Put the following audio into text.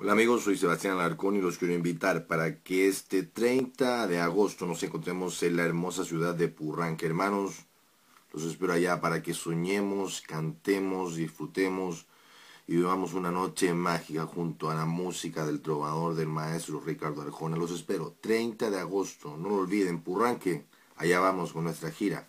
Hola amigos, soy Sebastián Alarcón y los quiero invitar para que este 30 de agosto nos encontremos en la hermosa ciudad de Purranque. Hermanos, los espero allá para que soñemos, cantemos, disfrutemos y vivamos una noche mágica junto a la música del trovador del maestro Ricardo Arjona. Los espero 30 de agosto, no lo olviden, Purranque, allá vamos con nuestra gira.